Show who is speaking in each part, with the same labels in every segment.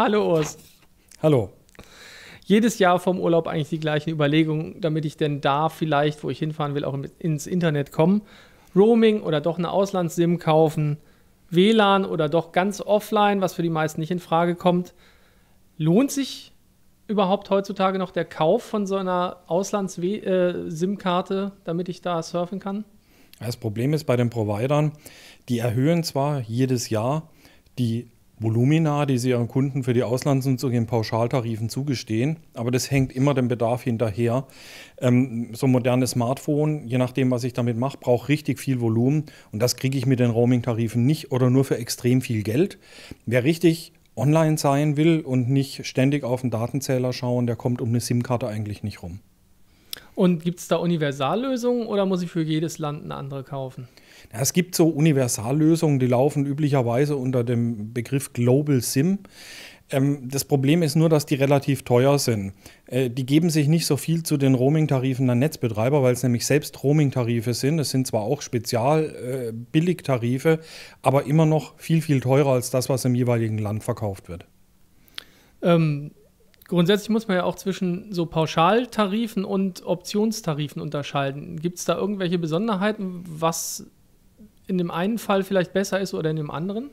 Speaker 1: Hallo Urs. Hallo. Jedes Jahr vom Urlaub eigentlich die gleichen Überlegungen, damit ich denn da vielleicht, wo ich hinfahren will, auch ins Internet kommen. Roaming oder doch eine Auslandssim kaufen, WLAN oder doch ganz offline, was für die meisten nicht in Frage kommt. Lohnt sich überhaupt heutzutage noch der Kauf von so einer Auslands-SIM-Karte, äh, damit ich da surfen kann?
Speaker 2: Das Problem ist bei den Providern, die erhöhen zwar jedes Jahr die Volumina, die sie ihren Kunden für die Auslandsnutzung in Pauschaltarifen zugestehen. Aber das hängt immer dem Bedarf hinterher. Ähm, so ein modernes Smartphone, je nachdem, was ich damit mache, braucht richtig viel Volumen. Und das kriege ich mit den Roaming-Tarifen nicht oder nur für extrem viel Geld. Wer richtig online sein will und nicht ständig auf den Datenzähler schauen, der kommt um eine SIM-Karte eigentlich nicht rum.
Speaker 1: Und gibt es da Universallösungen oder muss ich für jedes Land eine andere kaufen?
Speaker 2: Ja, es gibt so Universallösungen, die laufen üblicherweise unter dem Begriff Global SIM. Ähm, das Problem ist nur, dass die relativ teuer sind. Äh, die geben sich nicht so viel zu den Roaming-Tarifen der Netzbetreiber, weil es nämlich selbst Roaming-Tarife sind. Es sind zwar auch Spezial-Billigtarife, äh, aber immer noch viel, viel teurer als das, was im jeweiligen Land verkauft wird.
Speaker 1: Ähm, grundsätzlich muss man ja auch zwischen so Pauschaltarifen und Optionstarifen unterscheiden. Gibt es da irgendwelche Besonderheiten, was in dem einen Fall vielleicht besser ist oder in dem anderen?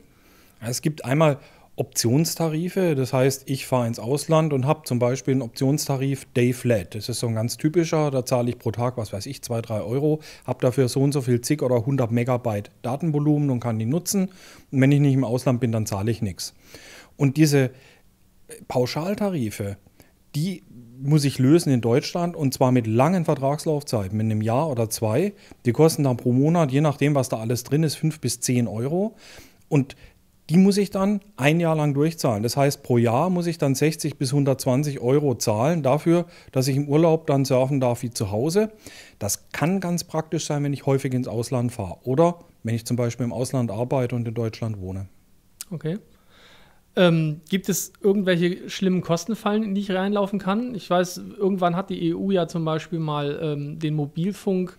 Speaker 2: Es gibt einmal Optionstarife, das heißt, ich fahre ins Ausland und habe zum Beispiel einen Optionstarif Day Flat. Das ist so ein ganz typischer, da zahle ich pro Tag, was weiß ich, zwei, drei Euro, habe dafür so und so viel zig oder 100 Megabyte Datenvolumen und kann die nutzen. Und wenn ich nicht im Ausland bin, dann zahle ich nichts. Und diese Pauschaltarife, die muss ich lösen in Deutschland und zwar mit langen Vertragslaufzeiten, mit einem Jahr oder zwei. Die kosten dann pro Monat, je nachdem, was da alles drin ist, fünf bis zehn Euro. Und die muss ich dann ein Jahr lang durchzahlen. Das heißt, pro Jahr muss ich dann 60 bis 120 Euro zahlen dafür, dass ich im Urlaub dann surfen darf wie zu Hause. Das kann ganz praktisch sein, wenn ich häufig ins Ausland fahre oder wenn ich zum Beispiel im Ausland arbeite und in Deutschland wohne.
Speaker 1: Okay. Ähm, gibt es irgendwelche schlimmen Kostenfallen, in die ich reinlaufen kann? Ich weiß, irgendwann hat die EU ja zum Beispiel mal ähm, den Mobilfunk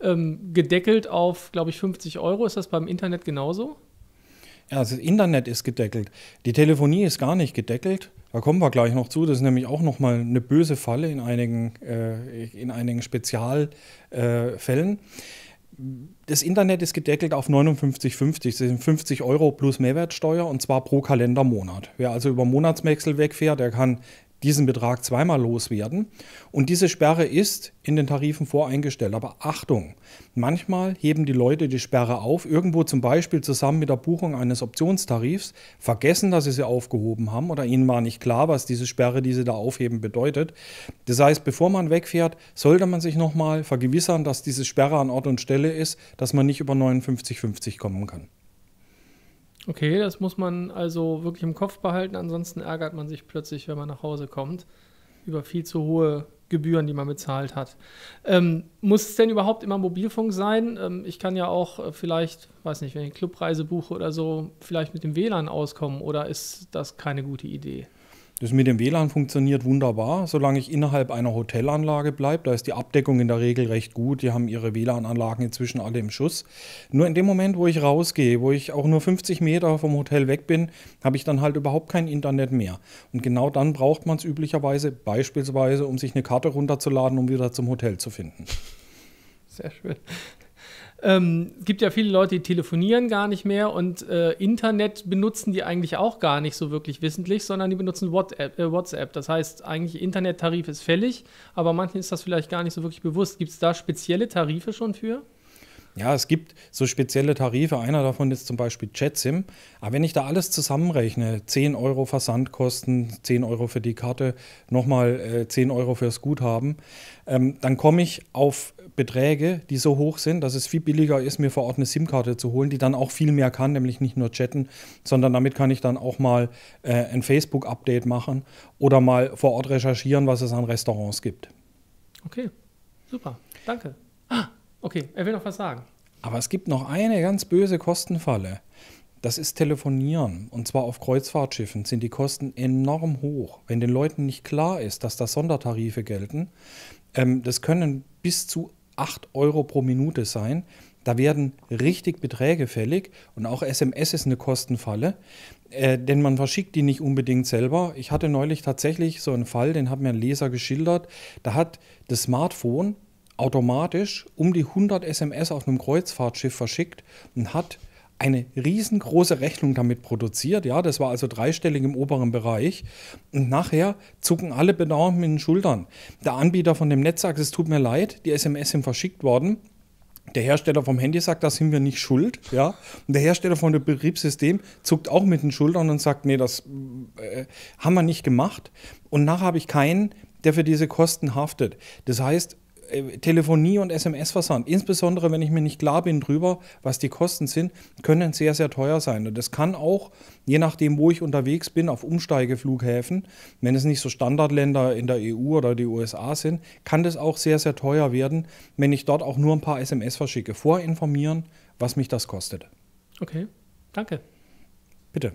Speaker 1: ähm, gedeckelt auf, glaube ich, 50 Euro. Ist das beim Internet genauso?
Speaker 2: Ja, das Internet ist gedeckelt. Die Telefonie ist gar nicht gedeckelt. Da kommen wir gleich noch zu. Das ist nämlich auch nochmal eine böse Falle in einigen, äh, in einigen Spezialfällen. Äh, das Internet ist gedeckelt auf 59,50. Das sind 50 Euro plus Mehrwertsteuer und zwar pro Kalendermonat. Wer also über Monatswechsel wegfährt, der kann diesen Betrag zweimal loswerden. Und diese Sperre ist in den Tarifen voreingestellt. Aber Achtung, manchmal heben die Leute die Sperre auf, irgendwo zum Beispiel zusammen mit der Buchung eines Optionstarifs, vergessen, dass sie sie aufgehoben haben oder ihnen war nicht klar, was diese Sperre, die sie da aufheben, bedeutet. Das heißt, bevor man wegfährt, sollte man sich nochmal vergewissern, dass diese Sperre an Ort und Stelle ist, dass man nicht über 59,50 kommen kann.
Speaker 1: Okay, das muss man also wirklich im Kopf behalten. Ansonsten ärgert man sich plötzlich, wenn man nach Hause kommt, über viel zu hohe Gebühren, die man bezahlt hat. Ähm, muss es denn überhaupt immer Mobilfunk sein? Ähm, ich kann ja auch äh, vielleicht, weiß nicht, wenn ich Clubreise buche oder so, vielleicht mit dem WLAN auskommen oder ist das keine gute Idee?
Speaker 2: Das mit dem WLAN funktioniert wunderbar, solange ich innerhalb einer Hotelanlage bleibe. Da ist die Abdeckung in der Regel recht gut. Die haben ihre WLAN-Anlagen inzwischen alle im Schuss. Nur in dem Moment, wo ich rausgehe, wo ich auch nur 50 Meter vom Hotel weg bin, habe ich dann halt überhaupt kein Internet mehr. Und genau dann braucht man es üblicherweise, beispielsweise, um sich eine Karte runterzuladen, um wieder zum Hotel zu finden. Sehr schön.
Speaker 1: Ähm, es gibt ja viele Leute, die telefonieren gar nicht mehr und äh, Internet benutzen die eigentlich auch gar nicht so wirklich wissentlich, sondern die benutzen WhatsApp. Äh, WhatsApp. Das heißt, eigentlich Internettarif ist fällig, aber manchen ist das vielleicht gar nicht so wirklich bewusst. Gibt es da spezielle Tarife schon für?
Speaker 2: Ja, es gibt so spezielle Tarife. Einer davon ist zum Beispiel JetSim. Aber wenn ich da alles zusammenrechne, 10 Euro Versandkosten, 10 Euro für die Karte, nochmal 10 äh, Euro fürs Guthaben, ähm, dann komme ich auf Beträge, die so hoch sind, dass es viel billiger ist, mir vor Ort eine SIM-Karte zu holen, die dann auch viel mehr kann, nämlich nicht nur chatten, sondern damit kann ich dann auch mal äh, ein Facebook-Update machen oder mal vor Ort recherchieren, was es an Restaurants gibt.
Speaker 1: Okay, super, danke. Okay, er will noch was sagen.
Speaker 2: Aber es gibt noch eine ganz böse Kostenfalle. Das ist Telefonieren. Und zwar auf Kreuzfahrtschiffen sind die Kosten enorm hoch. Wenn den Leuten nicht klar ist, dass da Sondertarife gelten, ähm, das können bis zu 8 Euro pro Minute sein. Da werden richtig Beträge fällig und auch SMS ist eine Kostenfalle, äh, denn man verschickt die nicht unbedingt selber. Ich hatte neulich tatsächlich so einen Fall, den hat mir ein Leser geschildert. Da hat das Smartphone automatisch um die 100 SMS auf einem Kreuzfahrtschiff verschickt und hat eine riesengroße Rechnung damit produziert. Ja, das war also dreistellig im oberen Bereich. Und nachher zucken alle Bedauern mit den Schultern. Der Anbieter von dem Netz sagt, es tut mir leid, die SMS sind verschickt worden. Der Hersteller vom Handy sagt, da sind wir nicht schuld. Ja? Und der Hersteller von dem Betriebssystem zuckt auch mit den Schultern und sagt, nee, das äh, haben wir nicht gemacht. Und nachher habe ich keinen, der für diese Kosten haftet. Das heißt, äh, Telefonie und SMS-Versand, insbesondere wenn ich mir nicht klar bin drüber, was die Kosten sind, können sehr, sehr teuer sein. Und das kann auch, je nachdem, wo ich unterwegs bin, auf Umsteigeflughäfen, wenn es nicht so Standardländer in der EU oder die USA sind, kann das auch sehr, sehr teuer werden, wenn ich dort auch nur ein paar SMS verschicke. Vorinformieren, was mich das kostet.
Speaker 1: Okay, danke.
Speaker 2: Bitte.